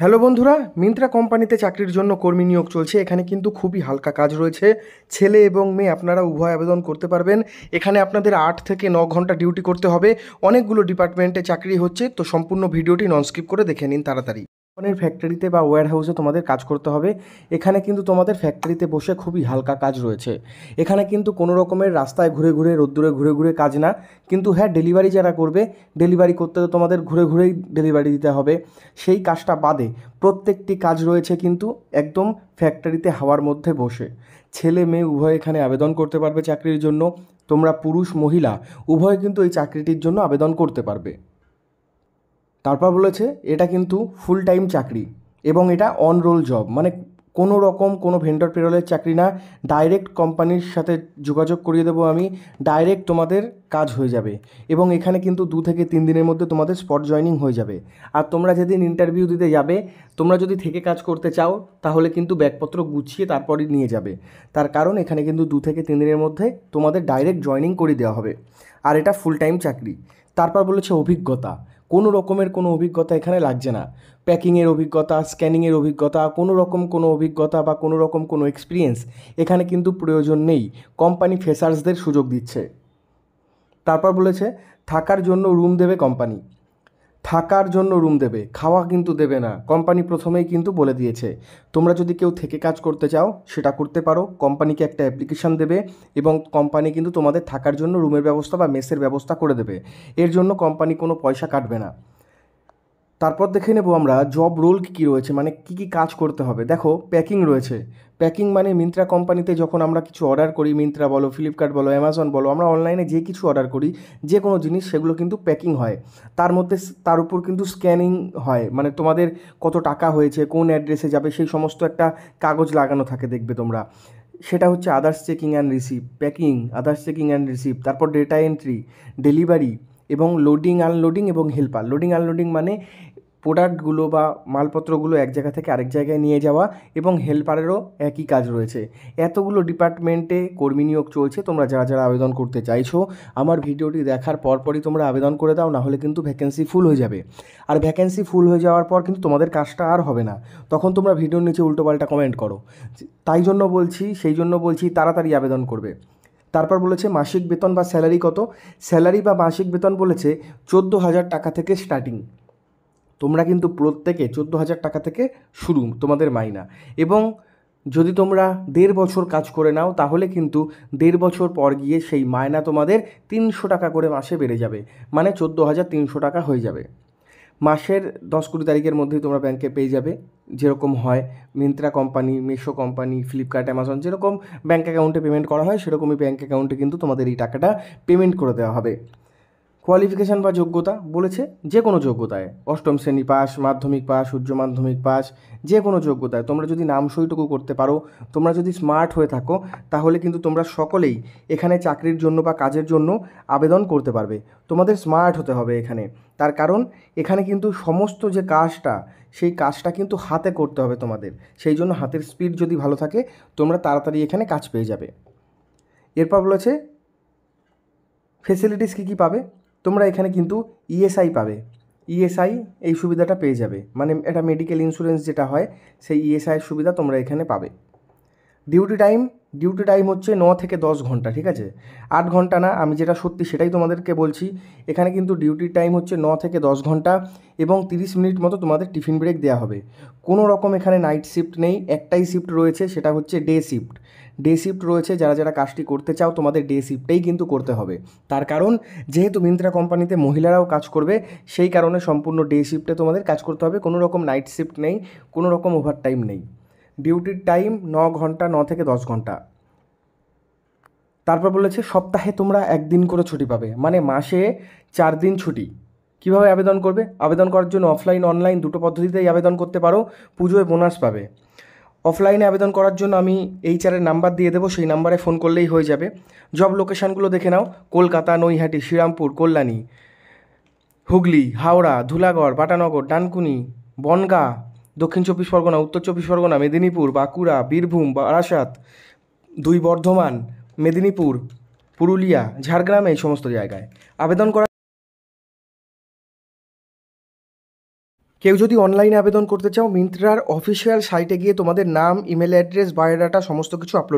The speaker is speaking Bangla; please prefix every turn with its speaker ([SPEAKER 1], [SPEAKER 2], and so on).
[SPEAKER 1] হ্যালো বন্ধুরা মিন্ত্রা কোম্পানিতে চাকরির জন্য কর্মী নিয়োগ চলছে এখানে কিন্তু খুবই হালকা কাজ রয়েছে ছেলে এবং মেয়ে আপনারা উভয় আবেদন করতে পারবেন এখানে আপনাদের আট থেকে ন ঘন্টা ডিউটি করতে হবে অনেকগুলো ডিপার্টমেন্টে চাকরি হচ্ছে তো সম্পূর্ণ ভিডিওটি স্কিপ করে দেখে নিন তাড়াতাড়ি কোম্পানির ফ্যাক্টরিতে বা হাউসে তোমাদের কাজ করতে হবে এখানে কিন্তু তোমাদের ফ্যাক্টরিতে বসে খুবই হালকা কাজ রয়েছে এখানে কিন্তু কোনো রকমের রাস্তায় ঘুরে ঘুরে রোদ্দুরে ঘুরে ঘুরে কাজ না কিন্তু হ্যাঁ ডেলিভারি যারা করবে ডেলিভারি করতে তো তোমাদের ঘুরে ঘুরেই ডেলিভারি দিতে হবে সেই কাজটা বাদে প্রত্যেকটি কাজ রয়েছে কিন্তু একদম ফ্যাক্টরিতে হাওয়ার মধ্যে বসে ছেলে মেয়ে উভয় এখানে আবেদন করতে পারবে চাকরির জন্য তোমরা পুরুষ মহিলা উভয় কিন্তু এই চাকরিটির জন্য আবেদন করতে পারবে তারপর বলেছে এটা কিন্তু ফুল টাইম চাকরি এবং এটা অন রোল জব মানে কোনো রকম কোনো ভেন্ডর পেরোলের চাকরি না ডাইরেক্ট কোম্পানির সাথে যোগাযোগ করিয়ে দেবো আমি ডাইরেক্ট তোমাদের কাজ হয়ে যাবে এবং এখানে কিন্তু দু থেকে তিন দিনের মধ্যে তোমাদের স্পট জয়নিং হয়ে যাবে আর তোমরা যেদিন ইন্টারভিউ দিতে যাবে তোমরা যদি থেকে কাজ করতে চাও তাহলে কিন্তু ব্যাগপত্র গুছিয়ে তারপরই নিয়ে যাবে তার কারণ এখানে কিন্তু দু থেকে তিন দিনের মধ্যে তোমাদের ডাইরেক্ট জয়নিং করে দেওয়া হবে আর এটা ফুল টাইম চাকরি তারপর বলেছে অভিজ্ঞতা কোনো রকমের কোনো অভিজ্ঞতা এখানে লাগছে না প্যাকিংয়ের অভিজ্ঞতা স্ক্যানিংয়ের অভিজ্ঞতা কোনো রকম কোনো অভিজ্ঞতা বা কোনো রকম কোনো এক্সপিরিয়েন্স এখানে কিন্তু প্রয়োজন নেই কোম্পানি ফেসার্সদের সুযোগ দিচ্ছে তারপর বলেছে থাকার জন্য রুম দেবে কোম্পানি থাকার জন্য রুম দেবে খাওয়া কিন্তু দেবে না কোম্পানি প্রথমেই কিন্তু বলে দিয়েছে তোমরা যদি কেউ থেকে কাজ করতে চাও সেটা করতে পারো কোম্পানিকে একটা অ্যাপ্লিকেশান দেবে এবং কোম্পানি কিন্তু তোমাদের থাকার জন্য রুমের ব্যবস্থা বা মেসের ব্যবস্থা করে দেবে এর জন্য কোম্পানি কোনো পয়সা কাটবে না তারপর দেখে নেব আমরা জব রোল কী রয়েছে মানে কি কি কাজ করতে হবে দেখো প্যাকিং রয়েছে প্যাকিং মানে মিন্ত্রা কোম্পানিতে যখন আমরা কিছু অর্ডার করি মিন্ত্রা বলো ফ্লিপকার্ট বলো অ্যামাজন বলো আমরা অনলাইনে যে কিছু অর্ডার করি যে কোনো জিনিস সেগুলো কিন্তু প্যাকিং হয় তার মধ্যে তার উপর কিন্তু স্ক্যানিং হয় মানে তোমাদের কত টাকা হয়েছে কোন অ্যাড্রেসে যাবে সেই সমস্ত একটা কাগজ লাগানো থাকে দেখবে তোমরা সেটা হচ্ছে orders checking and receive packing orders checking and receive তারপর ডেটা এন্ট্রি ডেলিভারি এবং লোডিং আনলোডিং এবং হেল্পার লোডিং আনলোডিং মানে প্রোডাক্টগুলো বা মালপত্রগুলো এক জায়গা থেকে আরেক জায়গায় নিয়ে যাওয়া এবং হেল্পারেরও একই কাজ রয়েছে এতগুলো ডিপার্টমেন্টে কর্মী নিয়োগ চলছে তোমরা যারা যারা আবেদন করতে চাইছো আমার ভিডিওটি দেখার পরপরই তোমরা আবেদন করে দাও না হলে কিন্তু ভ্যাকেন্সি ফুল হয়ে যাবে আর ভ্যাকেন্সি ফুল হয়ে যাওয়ার পর কিন্তু তোমাদের কাজটা আর হবে না তখন তোমরা ভিডিওর নিচে উল্টোপাল্টা কমেন্ট করো তাই জন্য বলছি সেই জন্য বলছি তাড়াতাড়ি আবেদন করবে তারপর বলেছে মাসিক বেতন বা স্যালারি কত স্যালারি বা মাসিক বেতন বলেছে চোদ্দো হাজার টাকা থেকে স্টার্টিং তোমরা কিন্তু প্রত্যেকে চোদ্দো হাজার টাকা থেকে শুরু তোমাদের মাইনা এবং যদি তোমরা দেড় বছর কাজ করে নাও তাহলে কিন্তু দেড় বছর পর গিয়ে সেই মায়না তোমাদের তিনশো টাকা করে মাসে বেড়ে যাবে মানে চোদ্দো হাজার তিনশো টাকা হয়ে যাবে মাসের দশ কুড়ি তারিখের মধ্যেই তোমরা ব্যাংকে পেয়ে যাবে যেরকম হয় Myntra company Meesho company Flipkart Amazon যেরকম ব্যাঙ্ক অ্যাকাউন্টে পেমেন্ট করা হয় সেরকমই ব্যাঙ্ক অ্যাকাউন্টে কিন্তু তোমাদের এই টাকাটা পেমেন্ট করে দেওয়া হবে কোয়ালিফিকেশান বা যোগ্যতা বলেছে যে কোনো যোগ্যতায় অষ্টম শ্রেণী পাস মাধ্যমিক পাস উচ্চ মাধ্যমিক পাস যে কোনো যোগ্যতায় তোমরা যদি নাম সইটুকু করতে পারো তোমরা যদি স্মার্ট হয়ে থাকো তাহলে কিন্তু তোমরা সকলেই এখানে চাকরির জন্য বা কাজের জন্য আবেদন করতে পারবে তোমাদের স্মার্ট হতে হবে এখানে তার কারণ এখানে কিন্তু সমস্ত যে কাজটা সেই কাজটা কিন্তু হাতে করতে হবে তোমাদের সেই জন্য হাতের স্পিড যদি ভালো থাকে তোমরা তাড়াতাড়ি এখানে কাজ পেয়ে যাবে এরপর বলেছে ফেসিলিটিস কী কী পাবে তোমরা এখানে কিন্তু ইএসআই e পাবে ইএসআই e এই সুবিধাটা পেয়ে যাবে মানে এটা মেডিকেল ইন্স্যুরেন্স যেটা হয় সেই ইএসআইয়ের e সুবিধা তোমরা এখানে পাবে ডিউটি টাইম ডিউটি টাইম হচ্ছে ন থেকে দশ ঘন্টা ঠিক আছে আট ঘন্টা না আমি যেটা সত্যি সেটাই তোমাদেরকে বলছি এখানে কিন্তু ডিউটি টাইম হচ্ছে ন থেকে দশ ঘন্টা এবং তিরিশ মিনিট মতো তোমাদের টিফিন ব্রেক দেওয়া হবে কোনো রকম এখানে নাইট শিফট নেই একটাই শিফট রয়েছে সেটা হচ্ছে ডে শিফট ডে শিফট রয়েছে যারা যারা কাজটি করতে চাও তোমাদের ডে শিফটেই কিন্তু করতে হবে তার কারণ যেহেতু মিন্ত্রা কোম্পানিতে মহিলারাও কাজ করবে সেই কারণে সম্পূর্ণ ডে শিফটে তোমাদের কাজ করতে হবে কোনো রকম নাইট শিফট নেই কোনো রকম ওভার টাইম নেই ডিউটির টাইম ন ঘন্টা ন থেকে দশ ঘন্টা তারপর বলেছে সপ্তাহে তোমরা একদিন করে ছুটি পাবে মানে মাসে চার দিন ছুটি কিভাবে আবেদন করবে আবেদন করার জন্য অফলাইন অনলাইন দুটো পদ্ধতিতেই আবেদন করতে পারো পুজোয় বোনাস পাবে অফলাইনে আবেদন করার জন্য আমি এই চারের নাম্বার দিয়ে দেবো সেই নাম্বারে ফোন করলেই হয়ে যাবে জব লোকেশানগুলো দেখে নাও কলকাতা নৈহাটি শ্রীরামপুর কল্যাণী হুগলি হাওড়া ধুলাগড় বাটানগর ডানকুনি বনগা দক্ষিণ চব্বিশ পরগনা উত্তর চব্বিশ পরগনা মেদিনীপুর বাঁকুড়া বীরভূম বারাসাত দুই বর্ধমান মেদিনীপুর পুরুলিয়া ঝাড়গ্রাম এই সমস্ত জায়গায় আবেদন করা কেউ যদি অনলাইনে আবেদন করতে চাও মিন্ত্রার অফিসিয়াল সাইটে গিয়ে তোমাদের নাম ইমেল অ্যাড্রেস বায়োডাটা সমস্ত কিছু আপলোড